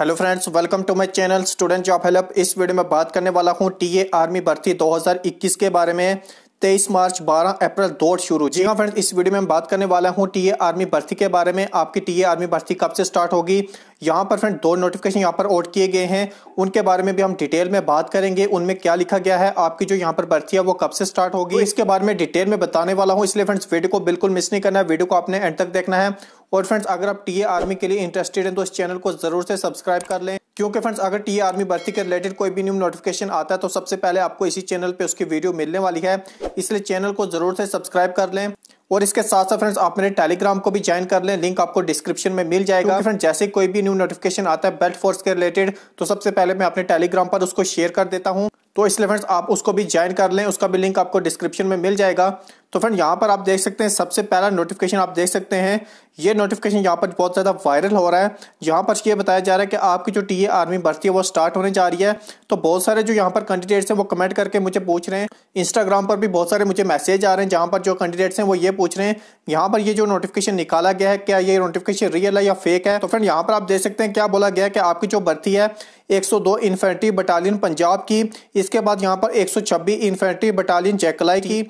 hello friends welcome to my channel student job help इस वीडियो में बात करने वाला हूं टीए आर्मी भर्ती 2021 के बारे में तेईस मार्च 12 अप्रैल दौड़ शुरू जी हाँ फ्रेंड्स इस वीडियो में बात करने वाला हूँ टीए आर्मी भर्ती के बारे में आपकी टीए आर्मी भर्ती कब से स्टार्ट होगी यहाँ पर फ्रेंड दो नोटिफिकेशन यहाँ पर आउट किए गए हैं उनके बारे में भी हम डिटेल में बात करेंगे उनमें क्या लिखा गया है आपकी जो यहाँ पर भर्ती है वो कब से स्टार्ट होगी इसके बारे में डिटेल में बताने वाला हूँ इसलिए फ्रेंड्स वीडियो को बिल्कुल मिस नहीं करना है वीडियो को आपने एंड तक देखना है और फ्रेंड्स अगर आप टीए आर्मी के लिए इंटरेस्टेड हैं तो इस चैनल को जरूर से सब्सक्राइब कर लें क्योंकि फ्रेंड्स अगर टीए आर्मी भर्ती के रिलेटेड कोई भी न्यू नोटिफिकेशन आता है तो सबसे पहले आपको इसी चैनल पे उसकी वीडियो मिलने वाली है इसलिए चैनल को जरूर से सब्सक्राइब कर लें और इसके साथ साथ फ्रेंड्स आप मेरे टेलीग्राम को भी ज्वाइन कर लें लिंक आपको डिस्क्रिप्शन में मिल जाएगा फ्रेंड जैसे कोई भी न्यू नोटिफिकेशन आता है बेल्ट फोर्स के रिलेटेड तो सबसे पहले मैं अपने टेलीग्राम पर उसको शेयर कर देता हूँ तो इसलिए फ्रेंड्स आप उसको भी ज्वाइन कर लें उसका भी लिंक आपको डिस्क्रिप्शन में मिल जाएगा तो फ्रेंड यहाँ पर आप देख सकते हैं सबसे पहला नोटिफिकेशन आप देख सकते हैं ये नोटिफिकेशन यहाँ पर बहुत ज़्यादा वायरल हो रहा है यहाँ पर ये बताया जा रहा है कि आपकी जो टीए आर्मी भर्ती है वो स्टार्ट होने जा रही है तो बहुत सारे जो यहाँ पर कैंडिडेट्स हैं वो कमेंट करके मुझे पूछ रहे हैं इंस्टाग्राम पर भी बहुत सारे मुझे मैसेज आ रहे हैं जहाँ पर जो कैंडिडेट्स हैं वो ये पूछ रहे हैं यहाँ पर ये जो नोटिफिकेशन निकाला गया है क्या ये नोटिफिकेशन रियल है या फेक है तो फ्रेंड यहाँ पर आप देख सकते हैं क्या बोला गया है कि आपकी जो भर्ती है दो इन्फेंट्री बटालियन पंजाब की इसके बाद यहाँ पर छब्बीस इन्फेंट्री बटालियन जैकलाई की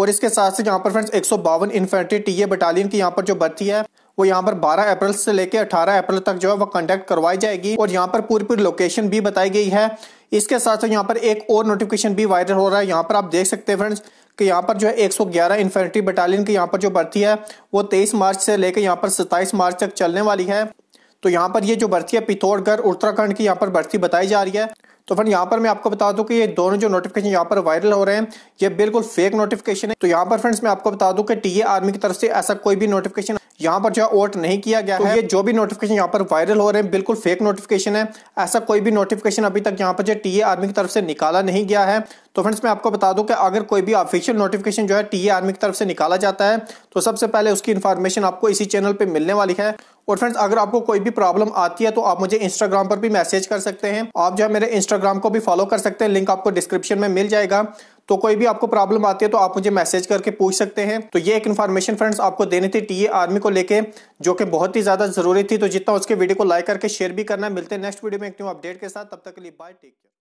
और इसके साथ से यहाँ पर फ्रेंड्स एक सौ बावन इन्फेंट्री टी ए बटालियन की यहाँ पर जो भर्ती है वो यहाँ पर 12 अप्रैल से लेकर 18 अप्रैल तक जो है वो कंडक्ट करवाई जाएगी और यहाँ पर पूरी पूरी लोकेशन भी बताई गई है इसके साथ साथ यहाँ पर एक और नोटिफिकेशन भी वायरल हो रहा है यहाँ पर आप देख सकते हैं फ्रेंड्स कि यहाँ पर जो है 111 इन्फेंट्री बटालियन की यहाँ पर जो भर्ती है वो 23 मार्च से लेकर यहाँ पर 27 मार्च तक चलने वाली है तो यहाँ पर ये जो भर्ती है पिथौरगढ़ उत्तराखंड की यहाँ पर भर्ती बताई जा रही है तो फ्रेंड यहाँ पर मैं आपको बता दूं कि ये दोनों जो नोटिफिकेशन यहाँ पर वायरल हो रहे हैं ये बिल्कुल फेक नोटिफिकेशन है तो यहाँ पर फ्रेंड्स मैं आपको बता दूं कि टीए आर्मी की तरफ से ऐसा कोई भी नोटिफिकेशन यहाँ पर जो है ओट नहीं किया गया तो है ये जो भी नोटिफिकेशन यहाँ पर वायरल हो रहे हैं बिल्कुल फेक नोटिफिकेशन है ऐसा कोई भी नोटिफिकेशन अभी तक यहाँ पर जो टीए आर्मी की तरफ से निकाला नहीं गया है तो फ्रेंड्स मैं आपको बता दूं कि अगर कोई भी ऑफिशियल नोटिफिकेशन जो है टी आर्मी की तरफ से निकाला जाता है तो सबसे पहले उसकी इन्फॉर्मेशन आपको इसी चैनल पर मिलने वाली है और फ्रेंड्स अगर आपको कोई भी प्रॉब्लम आती है तो आप मुझे इंस्टाग्राम पर भी मैसेज कर सकते हैं आप जो है मेरे इंस्टाग्राम को भी फॉलो कर सकते हैं लिंक आपको डिस्क्रिप्शन में मिल जाएगा तो कोई भी आपको प्रॉब्लम आती है तो आप मुझे मैसेज करके पूछ सकते हैं तो ये एक इन्फॉर्मेशन फ्रेंड्स आपको देनी थी टीए आर्मी को लेके जो कि बहुत ही ज़्यादा ज़रूरी थी तो जितना उसके वीडियो को लाइक करके शेयर भी करना है मिलते हैं नेक्स्ट वीडियो में एक न्यू अपडेट के साथ तब तक के लिए बाय टेक केयर